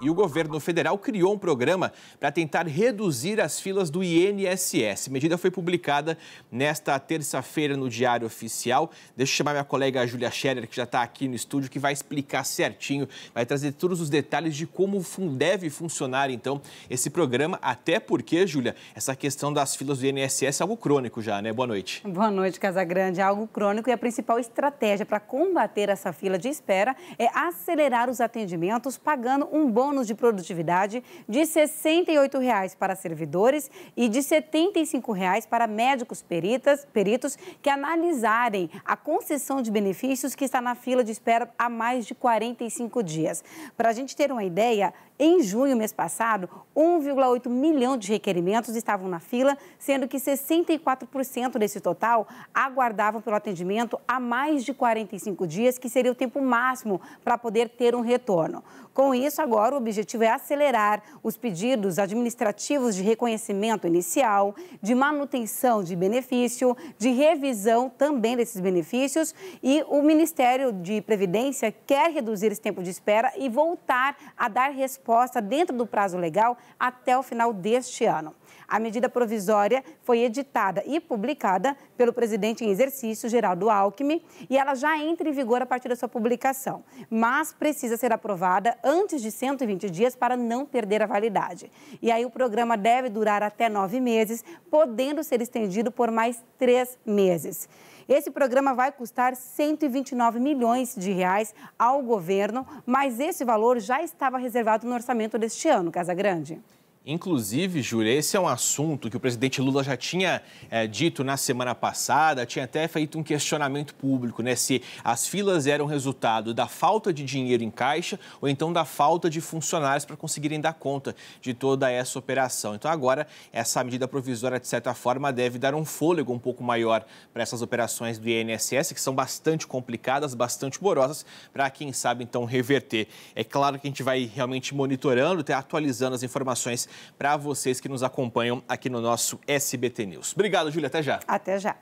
e o governo federal criou um programa para tentar reduzir as filas do INSS. A medida foi publicada nesta terça-feira no Diário Oficial. Deixa eu chamar minha colega Julia Scherer, que já está aqui no estúdio, que vai explicar certinho, vai trazer todos os detalhes de como deve funcionar, então, esse programa, até porque, Júlia, essa questão das filas do INSS é algo crônico já, né? Boa noite. Boa noite, Casagrande. É algo crônico e a principal estratégia para combater essa fila de espera é acelerar os atendimentos pagando um bônus de produtividade de R$ 68,00 para servidores e de R$ 75,00 para médicos peritas, peritos que analisarem a concessão de benefícios que está na fila de espera há mais de 45 dias. Para a gente ter uma ideia, em junho, mês passado, 1,8 milhão de requerimentos estavam na fila, sendo que 64% desse total aguardavam pelo atendimento há mais de 45 dias, que seria o tempo máximo para poder ter um retorno. Com isso, agora, agora o objetivo é acelerar os pedidos administrativos de reconhecimento inicial, de manutenção de benefício, de revisão também desses benefícios e o Ministério de Previdência quer reduzir esse tempo de espera e voltar a dar resposta dentro do prazo legal até o final deste ano. A medida provisória foi editada e publicada pelo presidente em exercício, Geraldo Alckmin, e ela já entra em vigor a partir da sua publicação, mas precisa ser aprovada antes de sendo 120 dias para não perder a validade. E aí o programa deve durar até nove meses, podendo ser estendido por mais três meses. Esse programa vai custar 129 milhões de reais ao governo, mas esse valor já estava reservado no orçamento deste ano, Casa Grande. Inclusive, Júlia, esse é um assunto que o presidente Lula já tinha é, dito na semana passada, tinha até feito um questionamento público, né? Se as filas eram resultado da falta de dinheiro em caixa ou então da falta de funcionários para conseguirem dar conta de toda essa operação. Então, agora, essa medida provisória, de certa forma, deve dar um fôlego um pouco maior para essas operações do INSS, que são bastante complicadas, bastante morosas, para quem sabe, então, reverter. É claro que a gente vai realmente monitorando, até atualizando as informações para vocês que nos acompanham aqui no nosso SBT News. Obrigado, Júlia. Até já. Até já.